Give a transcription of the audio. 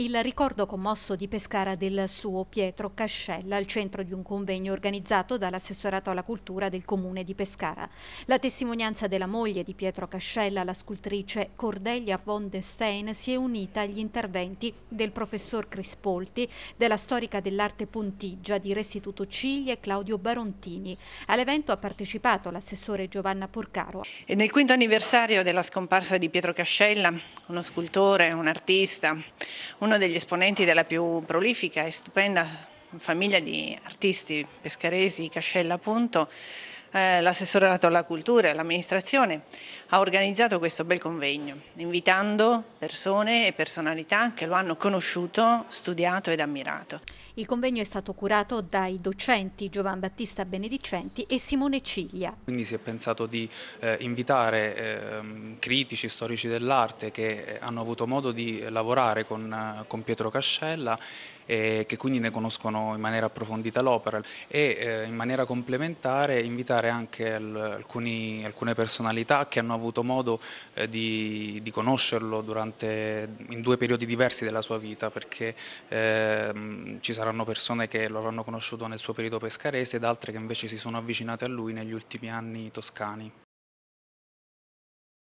Il ricordo commosso di Pescara del suo Pietro Cascella al centro di un convegno organizzato dall'assessorato alla cultura del comune di Pescara. La testimonianza della moglie di Pietro Cascella, la scultrice Cordelia von den Stein, si è unita agli interventi del professor Crispolti, della storica dell'arte Pontigia di Restituto Ciglia e Claudio Barontini. All'evento ha partecipato l'assessore Giovanna Porcaro. E nel quinto anniversario della scomparsa di Pietro Cascella, uno scultore, un artista, uno degli esponenti della più prolifica e stupenda famiglia di artisti pescaresi, Cascella appunto, eh, l'assessorato alla cultura e all'amministrazione ha organizzato questo bel convegno, invitando persone e personalità che lo hanno conosciuto, studiato ed ammirato. Il convegno è stato curato dai docenti Giovan Battista Benedicenti e Simone Ciglia. Quindi si è pensato di eh, invitare eh, critici, storici dell'arte che eh, hanno avuto modo di lavorare con, eh, con Pietro Cascella e che quindi ne conoscono in maniera approfondita l'opera e eh, in maniera complementare invitare anche alcuni, alcune personalità che hanno avuto modo eh, di, di conoscerlo durante, in due periodi diversi della sua vita perché eh, ci saranno persone che lo avranno conosciuto nel suo periodo pescarese ed altre che invece si sono avvicinate a lui negli ultimi anni toscani.